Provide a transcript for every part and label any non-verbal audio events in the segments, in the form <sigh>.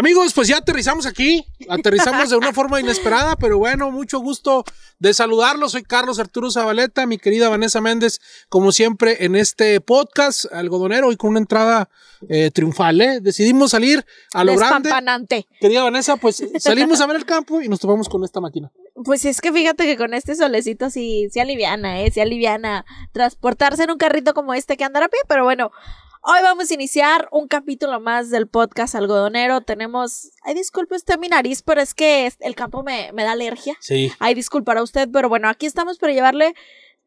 Amigos, pues ya aterrizamos aquí, aterrizamos de una forma inesperada, pero bueno, mucho gusto de saludarlos. Soy Carlos Arturo Zabaleta, mi querida Vanessa Méndez, como siempre en este podcast algodonero y con una entrada eh, triunfal, ¿eh? Decidimos salir a lo grande. Querida Vanessa, pues salimos a ver el campo y nos tomamos con esta máquina. Pues es que fíjate que con este solecito sí, aliviana, ¿eh? aliviana transportarse en un carrito como este que andar a pie, pero bueno, Hoy vamos a iniciar un capítulo más del podcast algodonero. Tenemos, ay, disculpe usted mi nariz, pero es que el campo me, me da alergia. Sí. Ay, disculpará usted, pero bueno, aquí estamos para llevarle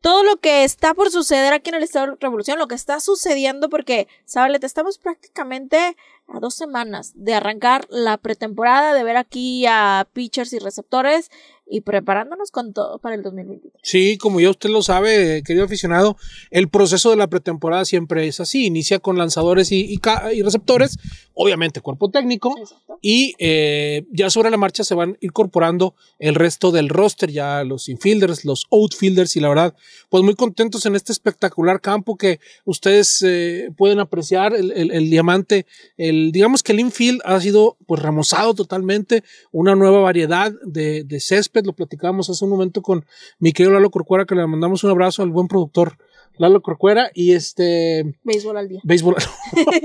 todo lo que está por suceder aquí en el Estado de Revolución, lo que está sucediendo, porque, ¿sabes? estamos prácticamente a dos semanas de arrancar la pretemporada, de ver aquí a pitchers y receptores y preparándonos con todo para el 2021 Sí, como ya usted lo sabe, querido aficionado, el proceso de la pretemporada siempre es así, inicia con lanzadores y, y, receptores, obviamente cuerpo técnico, y eh, ya sobre la marcha se van incorporando el resto del roster, ya los infielders, los outfielders, y la verdad, pues muy contentos en este espectacular campo que ustedes eh, pueden apreciar, el, el, diamante, el, digamos que el infield ha sido pues remozado totalmente, una nueva variedad de, de lo platicábamos hace un momento con mi querido Lalo Corcuera, que le mandamos un abrazo al buen productor Lalo Corcuera y este... Béisbol al día. Béisbol.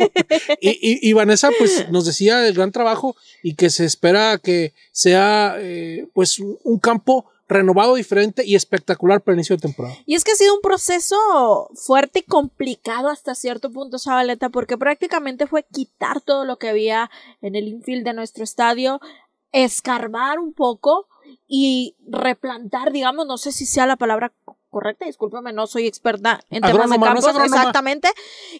<laughs> y, y, Vanessa pues nos decía el gran trabajo y que se espera que sea eh, pues un campo renovado, diferente y espectacular para el inicio de temporada. Y es que ha sido un proceso fuerte y complicado hasta cierto punto, Zabaleta, porque prácticamente fue quitar todo lo que había en el infield de nuestro estadio, escarbar un poco, y replantar, digamos, no sé si sea la palabra correcta, discúlpeme, no soy experta en temas de campos, exactamente,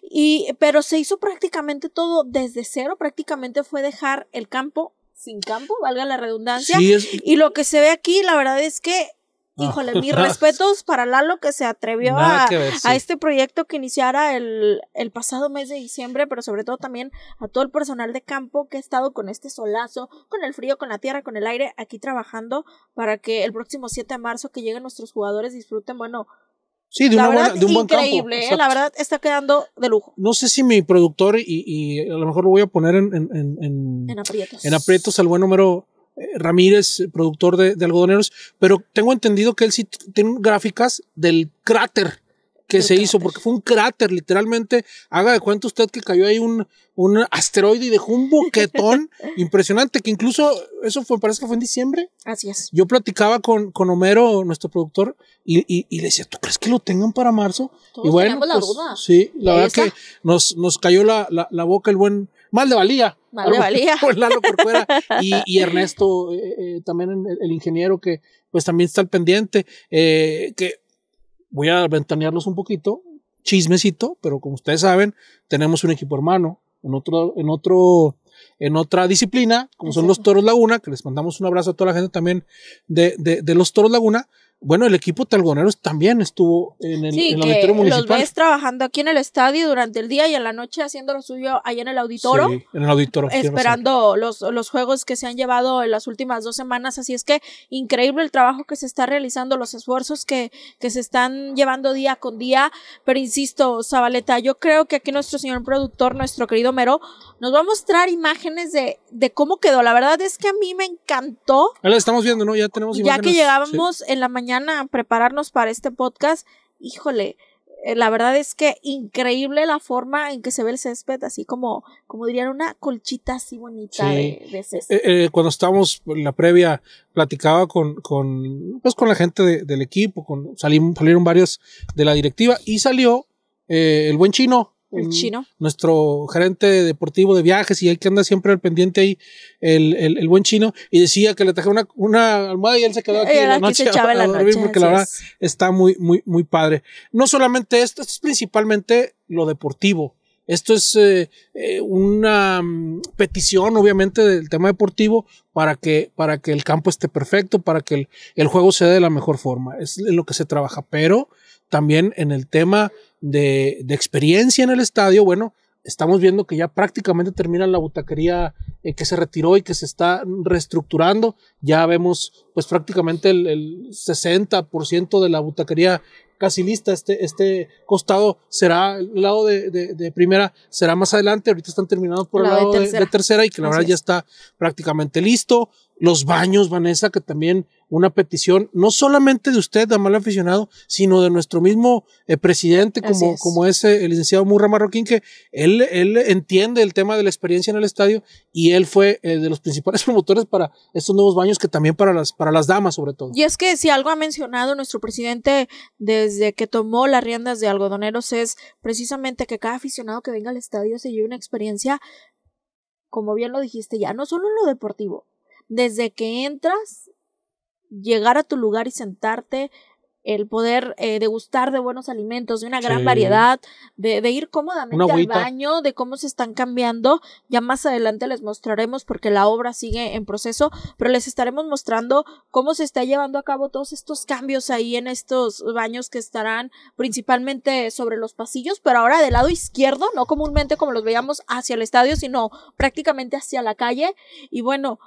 y, pero se hizo prácticamente todo desde cero, prácticamente fue dejar el campo sin campo, valga la redundancia, y lo que se ve aquí, la verdad es que híjole, mis <laughs> respetos para Lalo que se atrevió a, este proyecto que iniciara el, pasado mes de diciembre, pero sobre todo también a todo el personal de campo que ha estado con este solazo, con el frío, con la tierra, con el aire, aquí trabajando para que el próximo 7 de marzo que lleguen nuestros jugadores disfruten, bueno. Sí, de, la verdad, un buen increíble, ¿eh? la verdad está quedando de lujo. No sé si mi productor, y, a lo mejor lo voy a poner en, en, aprietos. En aprietos al buen número Ramírez, productor de, algodoneros, pero tengo entendido que él sí tiene gráficas del cráter que se hizo, porque fue un cráter, literalmente. Haga de cuenta usted que cayó ahí un, un asteroide y dejó un boquetón <laughs> impresionante, que incluso eso fue, parece que fue en diciembre. Así es. Yo platicaba con, con Homero, nuestro productor, y, le decía, ¿tú crees que lo tengan para marzo? y bueno, pues, sí, la verdad que nos, nos cayó la boca el buen Mal de valía. Mal de valía. <laughs> <laughs> y, y Ernesto, eh, eh, eh, también el, ingeniero que pues también está al pendiente, que voy a ventanearlos un poquito, chismecito, pero como ustedes saben, tenemos un equipo hermano en otro, en otro, en otra disciplina, como son los Toros Laguna, que les mandamos un abrazo a toda la gente también de los Toros Laguna, bueno, el equipo Talgoneros también estuvo en el, sí, Los ves trabajando aquí en el estadio durante el día y en la noche haciendo lo suyo allá en el auditorio. Sí, en el auditorio. Esperando los, los juegos que se han llevado en las últimas dos semanas. Así es que increíble el trabajo que se está realizando, los esfuerzos que, que se están llevando día con día. Pero insisto, Zabaleta, yo creo que aquí nuestro señor productor, nuestro querido Mero, nos va a mostrar imágenes de, de cómo quedó. La verdad es que a mí me encantó. estamos viendo, ¿no? Ya tenemos Ya que llegábamos en la mañana prepararnos para este podcast, híjole, eh, la verdad es que increíble la forma en que se ve el césped, así como, como dirían, una colchita así bonita de, césped. Eh, eh, cuando estábamos en la previa, platicaba con, pues, con la gente del equipo, con, salimos, salieron varios de la directiva y salió el buen chino, el chino. Nuestro gerente deportivo de viajes y el que anda siempre al pendiente ahí, el, el, buen chino, y decía que le traje una, almohada y él se quedó aquí, en la, noche la noche porque la verdad está muy, muy, muy padre. No solamente esto, es principalmente lo deportivo. Esto es eh, eh, una mm, petición, obviamente, del tema deportivo para que, para que el campo esté perfecto, para que el, el juego se dé de la mejor forma. Es lo que se trabaja. Pero también en el tema de, experiencia en el estadio, bueno, estamos viendo que ya prácticamente termina la butaquería eh, que se retiró y que se está reestructurando. Ya vemos pues prácticamente el, el 60% de la butaquería casi lista. Este, este costado será, el lado de, primera será más adelante. Ahorita están terminando por el lado, de, tercera. y que la verdad ya está prácticamente listo. Los baños, Vanessa, que también una petición, no solamente de usted, mal aficionado, sino de nuestro mismo eh, presidente, como, es. como eh, el licenciado Murra Marroquín, que él, él entiende el tema de la experiencia en el estadio y él fue eh, de los principales <laughs> promotores para estos nuevos baños, que también para las, para las damas, sobre todo. Y es que si algo ha mencionado nuestro presidente desde que tomó las riendas de algodoneros es precisamente que cada aficionado que venga al estadio se lleve una experiencia, como bien lo dijiste, ya no solo en lo deportivo, desde que entras, llegar a tu lugar y sentarte, el poder eh, degustar de buenos alimentos, de una gran variedad, de, de, ir cómodamente al baño, de cómo se están cambiando. Ya más adelante les mostraremos, porque la obra sigue en proceso, pero les estaremos mostrando cómo se está llevando a cabo todos estos cambios ahí en estos baños que estarán principalmente sobre los pasillos, pero ahora del lado izquierdo, no comúnmente como los veíamos hacia el estadio, sino prácticamente hacia la calle. Y bueno,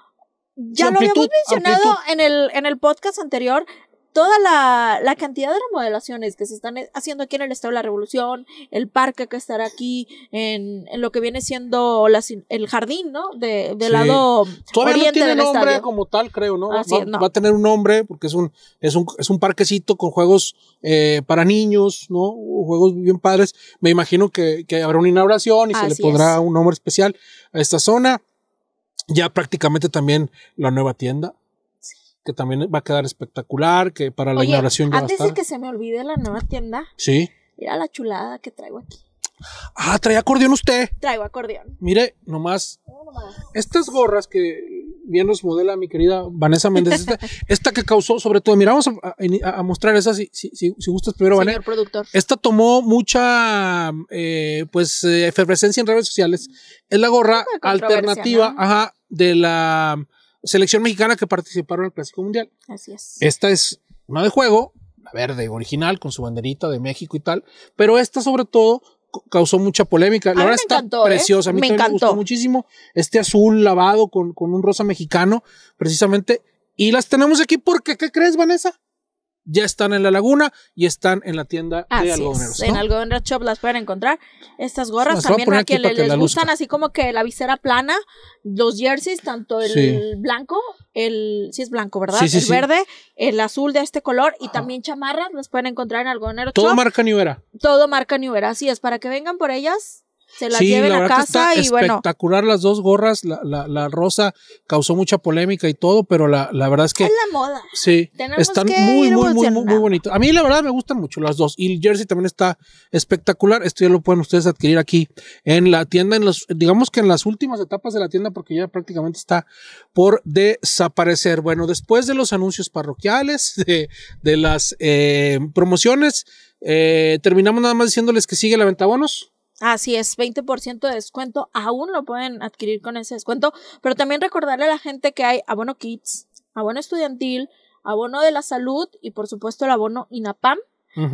ya lo habíamos mencionado en el, en el podcast anterior, toda la, la, cantidad de remodelaciones que se están haciendo aquí en el Estado de la Revolución, el parque que estará aquí, en, lo que viene siendo el jardín, ¿no? De, del lado Todavía no tiene nombre como tal, creo, ¿no? va, a tener un nombre porque es un, es un, es un parquecito con juegos eh, para niños, ¿no? Juegos bien padres. Me imagino que, habrá una inauguración y se le pondrá un nombre especial a esta zona ya prácticamente también la nueva tienda. Sí. Que también va a quedar espectacular, que para la inauguración antes va de que se me olvide la nueva tienda. Sí. Mira la chulada que traigo aquí. Ah, trae acordeón usted. Traigo acordeón. Mire, nomás. No, nomás. Estas gorras que bien nos modela mi querida Vanessa Méndez, esta, <laughs> que causó sobre todo, miramos a, mostrar esa si, si, si, gustas primero, Vanessa. Esta tomó mucha, eh, pues, eh, efervescencia en redes sociales. Es la gorra ah, alternativa, de la selección mexicana que participaron en el Clásico Mundial. Así es. Esta es una de juego, la verde original, con su banderita de México y tal, pero esta sobre todo causó mucha polémica. La verdad está ¿eh? preciosa. me encantó. me gustó muchísimo este azul lavado con, con un rosa mexicano, precisamente. Y las tenemos aquí porque, ¿qué crees, Vanessa? ya están en la laguna y están en la tienda de algodoneros. Es, En algodoneros shop las pueden encontrar. Estas gorras también a, quienes les, gustan, así como que la visera plana, los jerseys, tanto el blanco, el sí es blanco, ¿verdad? Sí, el verde, el azul de este color y también chamarras las pueden encontrar en algodoneros Todo marca Nivera. Todo marca Nivera, así es, para que vengan por ellas se la lleven a casa y bueno. Espectacular las dos gorras, la, la, la, rosa causó mucha polémica y todo, pero la, la verdad es que. Es la moda. Sí. están muy, muy, muy, muy, muy A mí la verdad me gustan mucho las dos. Y el jersey también está espectacular. Esto ya lo pueden ustedes adquirir aquí en la tienda, en los, digamos que en las últimas etapas de la tienda, porque ya prácticamente está por desaparecer. Bueno, después de los anuncios parroquiales, <laughs> de, de las eh, promociones, eh, terminamos nada más diciéndoles que sigue la venta bonos. Así es, 20% de descuento. Aún lo pueden adquirir con ese descuento. Pero también recordarle a la gente que hay abono kids, abono estudiantil, abono de la salud y por supuesto el abono INAPAM.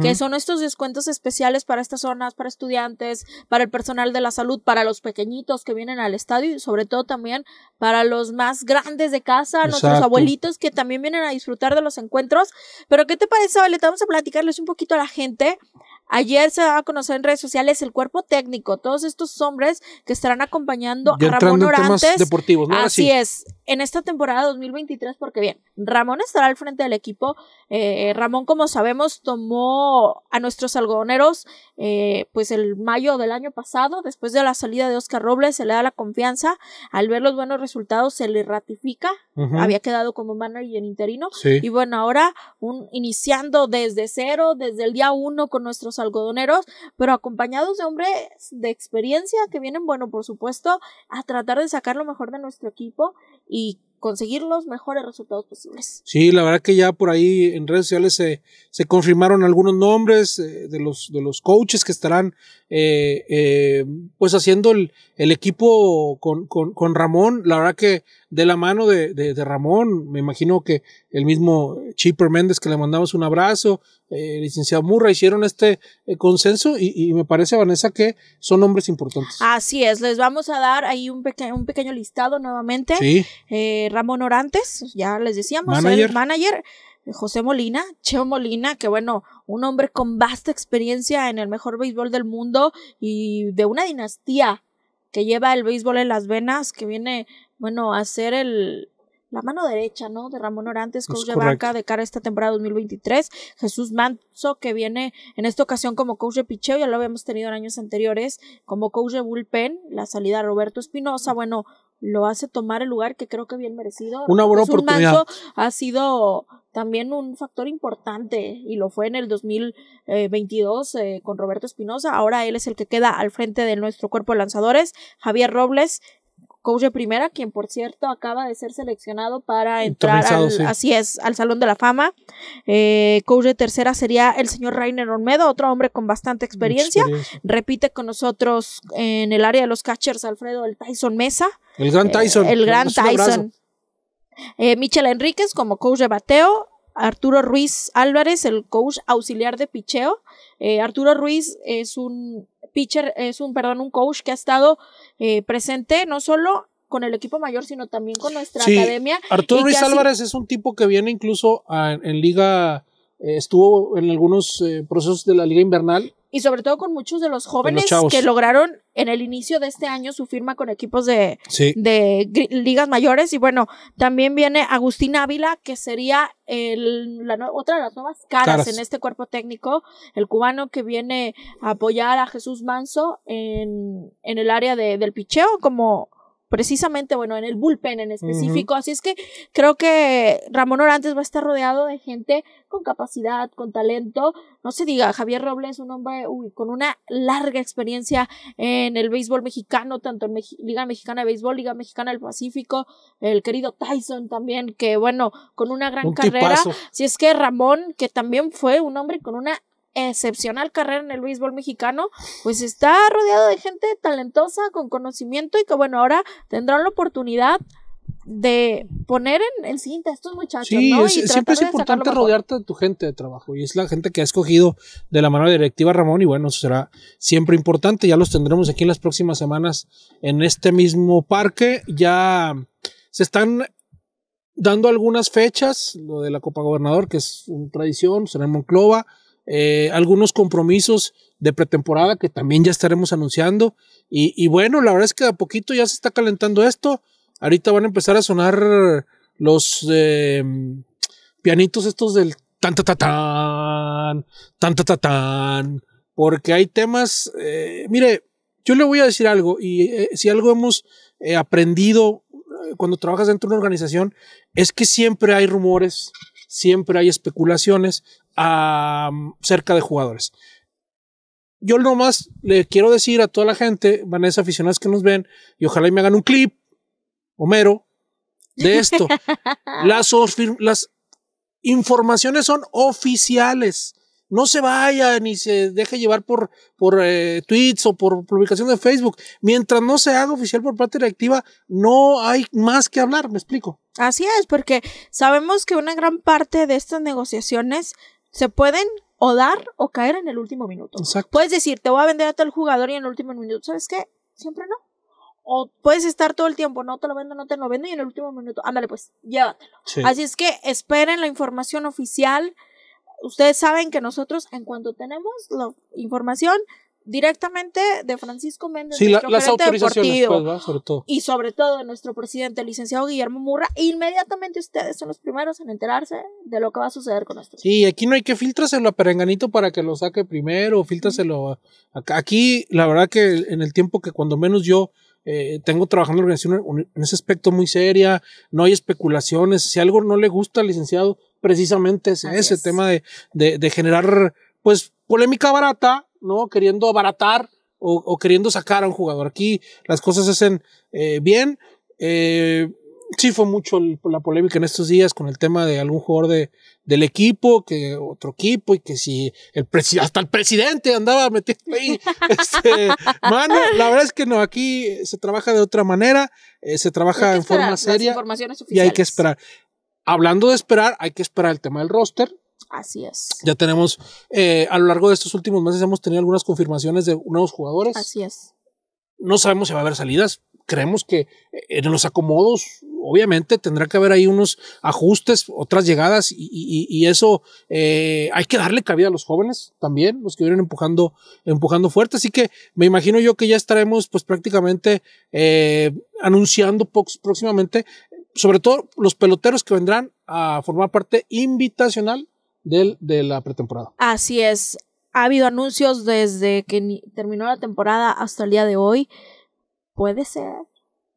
que son estos descuentos especiales para estas zonas, para estudiantes, para el personal de la salud, para los pequeñitos que vienen al estadio y sobre todo también para los más grandes de casa, nuestros abuelitos que también vienen a disfrutar de los encuentros. Pero ¿qué te parece, Valeta? Vamos a platicarles un poquito a la gente Ayer se va a conocer en redes sociales el cuerpo técnico, todos estos hombres que estarán acompañando a Ramón Orantes. deportivos, ¿no? Así, Así es, en esta temporada 2023, porque bien, Ramón estará al frente del equipo. Eh, Ramón, como sabemos, tomó a nuestros algodoneros eh, pues el mayo del año pasado, después de la salida de Oscar Robles, se le da la confianza. Al ver los buenos resultados, se le ratifica. Había quedado como manager interino. Y bueno, ahora un, iniciando desde cero, desde el día uno con nuestros algodoneros, pero acompañados de hombres de experiencia que vienen, bueno, por supuesto, a tratar de sacar lo mejor de nuestro equipo y conseguir los mejores resultados posibles. Sí, la verdad que ya por ahí en redes sociales se, confirmaron algunos nombres eh, de, los, de los coaches que estarán eh, eh, pues haciendo el, equipo con, Ramón. La verdad que de la mano de, Ramón, me imagino que el mismo Chipper Méndez que le mandamos un abrazo, licenciado Murra, hicieron este consenso y, me parece, Vanessa, que son nombres importantes. Así es, les vamos a dar ahí un, un pequeño listado nuevamente. Sí. Ramón Orantes, ya les decíamos, manager. el manager, José Molina, Cheo Molina, que bueno, un hombre con vasta experiencia en el mejor béisbol del mundo y de una dinastía que lleva el béisbol en las venas, que viene, bueno, a ser el, la mano derecha, ¿no? De Ramón Orantes, coach de Barca de cara a esta temporada 2023. Jesús Manso, que viene en esta ocasión como coach de picheo, ya lo habíamos tenido en años anteriores, como coach de bullpen, la salida de Roberto Espinosa, bueno, lo hace tomar el lugar que creo que bien merecido. Una pues ha sido también un factor importante y lo fue en el 2022 eh, con Roberto Espinosa. Ahora él es el que queda al frente de nuestro cuerpo de lanzadores. Javier Robles, coach de primera, quien por cierto acaba de ser seleccionado para entrar al, así es, al Salón de la Fama. Eh, coach de tercera sería el señor Rainer Olmedo, otro hombre con bastante experiencia. Repite con nosotros en el área de los catchers Alfredo el Tyson Mesa. El gran eh, Tyson. el gran Tyson. Eh, Michel Enríquez como coach de bateo. Arturo Ruiz Álvarez, el coach auxiliar de picheo. Eh, Arturo Ruiz es un pitcher, es un, perdón, un coach que ha estado presente no solo con el equipo mayor, sino también con nuestra academia. Arturo Ruiz Álvarez es un tipo que viene incluso en liga, estuvo en algunos procesos de la liga invernal y sobre todo con muchos de los jóvenes que lograron en el inicio de este año su firma con equipos de, de ligas mayores. Y bueno, también viene Agustín Ávila, que sería el, la, otra de las nuevas caras, en este cuerpo técnico, el cubano que viene a apoyar a Jesús Manso en, en el área del picheo como precisamente, bueno, en el bullpen en específico. Así es que creo que Ramón Orantes va a estar rodeado de gente con capacidad, con talento. No se diga, Javier Robles, un hombre uy, con una larga experiencia en el béisbol mexicano, tanto en Liga Mexicana de Béisbol, Liga Mexicana del Pacífico, el querido Tyson también, que bueno, con una gran carrera. Si es que Ramón, que también fue un hombre con una excepcional carrera en el béisbol mexicano, pues está rodeado de gente talentosa, con conocimiento y que bueno, ahora tendrán la oportunidad de poner en, el cinta a estos muchachos. Sí, siempre es importante rodearte de tu gente de trabajo y es la gente que ha escogido de la mano directiva Ramón y bueno, será siempre importante. Ya los tendremos aquí en las próximas semanas en este mismo parque. Ya se están dando algunas fechas, lo de la Copa Gobernador, que es una tradición, será en Monclova eh, algunos compromisos de pretemporada que también ya estaremos anunciando. Y, bueno, la verdad es que a poquito ya se está calentando esto. Ahorita van a empezar a sonar los eh, pianitos estos del tan tan tan tan ta tan porque hay temas eh, mire yo le voy a decir algo y si algo hemos aprendido cuando trabajas dentro de una organización es que siempre hay rumores siempre hay especulaciones a, mm, cerca de jugadores. Yo nomás le quiero decir a toda la gente, Vanessa, aficionados que nos ven, y ojalá y me hagan un clip, Homero, de esto. <laughs> las, informaciones son oficiales. No se vaya ni se deje llevar por, por eh, tweets o por publicación de Facebook. Mientras no se haga oficial por parte directiva, no hay más que hablar, me explico. Así es, porque sabemos que una gran parte de estas negociaciones se pueden o dar o caer en el último minuto. Puedes decir, te voy a vender a tal jugador y en el último minuto, ¿sabes qué? Siempre no. O puedes estar todo el tiempo, no te lo vendo, no te lo vendo y en el último minuto, ándale pues, llévatelo. Así es que esperen la información oficial. Ustedes saben que nosotros, en cuanto tenemos la información, directamente de Francisco Méndez, sí, la, las autorizaciones, pues, y sobre todo de nuestro presidente, el licenciado Guillermo Murra, e inmediatamente ustedes son los primeros en enterarse de lo que va a suceder con esto. Sí, aquí no hay que filtrárselo a Perenganito para que lo saque primero, filtraselo a, aquí, la verdad que en el tiempo que cuando menos yo eh, tengo trabajando en organización en ese aspecto muy seria, no hay especulaciones, si algo no le gusta al licenciado, precisamente ese tema de, de generar pues polémica barata ¿no? Queriendo abaratar o, queriendo sacar a un jugador. Aquí las cosas se hacen eh, bien. Eh, sí fue mucho la polémica en estos días con el tema de algún jugador de, del equipo, que otro equipo, y que si el hasta el presidente andaba metiendo ahí <laughs> este, mano. La verdad es que no, aquí se trabaja de otra manera, eh, se trabaja en forma seria y hay que esperar. Hablando de esperar, hay que esperar el tema del roster, Así es. Ya tenemos, eh, a lo largo de estos últimos meses hemos tenido algunas confirmaciones de nuevos jugadores. Así es. No sabemos si va a haber salidas. Creemos que eh, en los acomodos, obviamente, tendrá que haber ahí unos ajustes, otras llegadas, y, eso eh, hay que darle cabida a los jóvenes también, los que vienen empujando, empujando fuerte. Así que me imagino yo que ya estaremos, pues prácticamente anunciando próximamente sobre todo los peloteros que vendrán a formar parte invitacional del, de la pretemporada. Así es. Ha habido anuncios desde que terminó la temporada hasta el día de hoy. Puede ser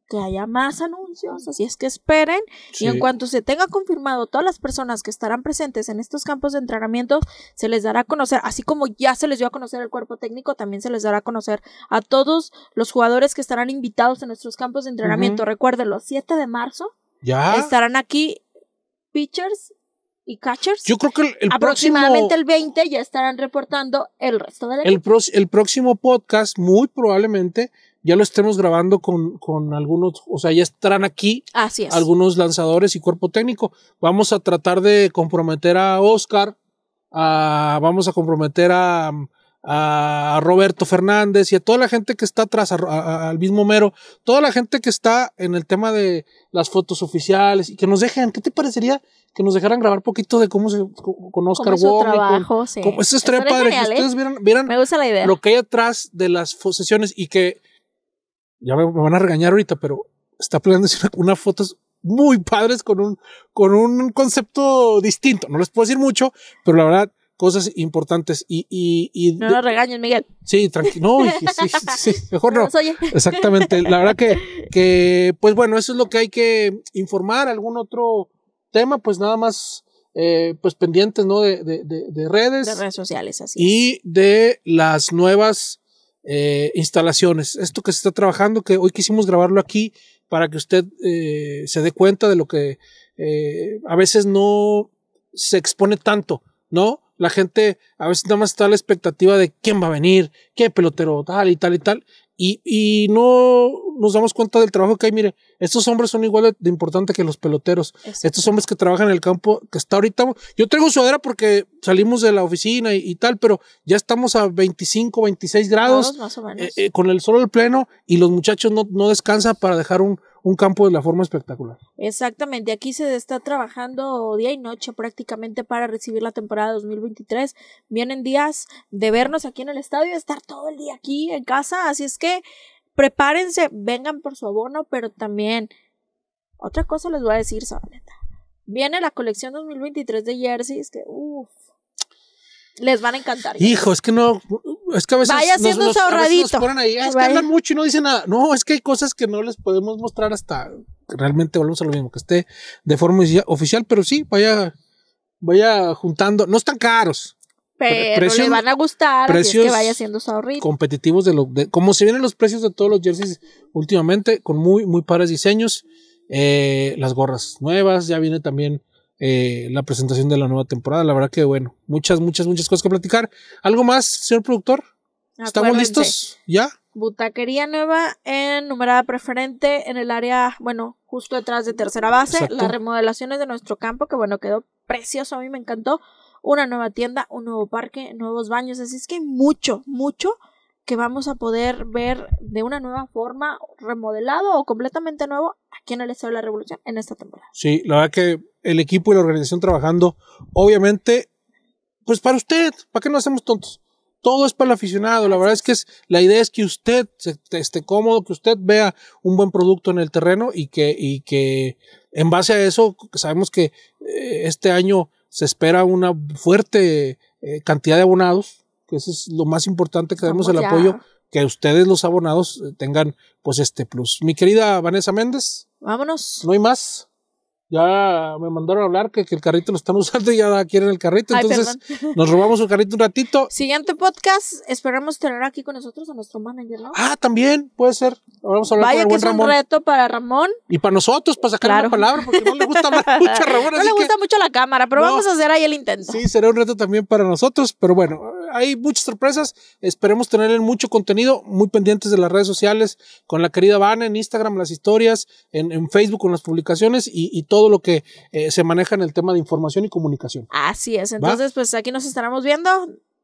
que haya más anuncios, así es que esperen. Y en cuanto se tenga confirmado todas las personas que estarán presentes en estos campos de entrenamiento, se les dará a conocer, así como ya se les dio a conocer el cuerpo técnico, también se les dará a conocer a todos los jugadores que estarán invitados en nuestros campos de entrenamiento. Recuerden, los 7 de marzo estarán aquí pitchers catchers. Yo creo que el, próximo aproximadamente el 20 ya estarán reportando el resto del la El, el próximo podcast muy probablemente ya lo estemos grabando con, con algunos, o sea, ya estarán aquí algunos lanzadores y cuerpo técnico. Vamos a tratar de comprometer a Oscar, vamos a comprometer a, a Roberto Fernández y a toda la gente que está atrás, al mismo mero, toda la gente que está en el tema de las fotos oficiales y que nos dejen, ¿qué te parecería que nos dejaran grabar poquito de cómo se con Oscar Con, eso padre, que ¿eh? ustedes vieran, lo que hay atrás de las sesiones y que ya me, van a regañar ahorita, pero está planeando hacer unas fotos muy padres con un, con un concepto distinto. No les puedo decir mucho, pero la verdad cosas importantes y... y, y no lo regañes, Miguel. Sí, tranquilo. <laughs> mejor no. Exactamente. La verdad que, que, pues bueno, eso es lo que hay que informar. ¿Algún otro tema? Pues nada más, eh, pues pendientes, ¿no? De, redes. De redes sociales, así. Y de las nuevas eh, instalaciones. Esto que se está trabajando, que hoy quisimos grabarlo aquí para que usted eh, se dé cuenta de lo que a veces no se expone tanto, ¿no? La gente a veces nada más está la expectativa de quién va a venir, qué pelotero, tal y tal y tal. Y, no nos damos cuenta del trabajo que hay. Mire, estos hombres son igual de, importantes que los peloteros. Estos hombres que trabajan en el campo, que está ahorita. Yo traigo sudadera porque salimos de la oficina y, tal, pero ya estamos a 25, 26 grados. más eh, eh, con el sol al pleno y los muchachos no descansan para dejar un, un campo de la forma espectacular. Exactamente, aquí se está trabajando día y noche prácticamente para recibir la temporada 2023. Vienen días de vernos aquí en el estadio, de estar todo el día aquí en casa, así es que prepárense, vengan por su abono, pero también otra cosa les voy a decir, Sabaneta. Viene la colección 2023 de jerseys que uff les van a encantar. Hijo, es que no, es que a veces vaya nos, ponen ahí, ah, es que hablan mucho y no dicen nada. No, es que hay cosas que no les podemos mostrar hasta realmente volvamos a lo mismo, que esté de forma oficial, pero sí, vaya, vaya juntando. No están caros. Pero le van a gustar, precios que vaya siendo. Competitivos de lo como se vienen los precios de todos los jerseys últimamente, con muy, muy pares diseños. Eh, las gorras nuevas, ya viene también eh, la presentación de la nueva temporada. La verdad que bueno, muchas, muchas, muchas cosas que platicar. ¿Algo más, señor productor? ¿Estamos listos? ¿Ya? Butaquería nueva en numerada preferente en el área, bueno, justo detrás de tercera base. Las remodelaciones de nuestro campo, que bueno, quedó precioso, a mí me encantó. Una nueva tienda, un nuevo parque, nuevos baños. Así es que mucho, mucho que vamos a poder ver de una nueva forma, remodelado o completamente nuevo, aquí en el Estado de la Revolución en esta temporada. Sí, la verdad que el equipo y la organización trabajando, obviamente, pues para usted, ¿para qué no hacemos tontos? Todo es para el aficionado. La verdad es que es, la idea es que usted esté cómodo, que usted vea un buen producto en el terreno y que, y que en base a eso sabemos que eh, este año se espera una fuerte eh, cantidad de abonados eso es lo más importante que demos el apoyo, que ustedes los abonados eh, tengan pues este plus. Mi querida Vanessa Méndez. Vámonos. No hay más. Ya me mandaron a hablar que, el carrito lo están <laughs> usando y ya quieren el carrito. entonces nos robamos un carrito un ratito. Siguiente podcast, esperamos tener aquí con nosotros a nuestro manager, ¿no? Ah, también puede ser. Vamos a hablar Vaya con que es un reto para Ramón. Y para nosotros, para sacar una palabra, porque no le gusta <laughs> mucho a Ramón. No le gusta mucho la cámara, pero vamos a hacer ahí el intento. Sí, será un reto también para nosotros, pero bueno, hay muchas sorpresas. Esperemos tener mucho contenido, muy pendientes de las redes sociales, con la querida Vana en Instagram, las historias, en, Facebook, con las publicaciones y, todo lo que eh, se maneja en el tema de información y comunicación. Así es. Entonces, pues aquí nos estaremos viendo.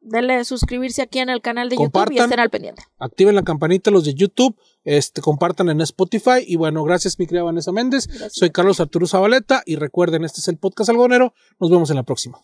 Denle suscribirse aquí en el canal de YouTube y estén al pendiente. Activen la campanita los de YouTube, este, compartan en Spotify. Y bueno, gracias, mi querida Vanessa Méndez. Soy Carlos Arturo Zabaleta y recuerden, este es el podcast Algonero. Nos vemos en la próxima.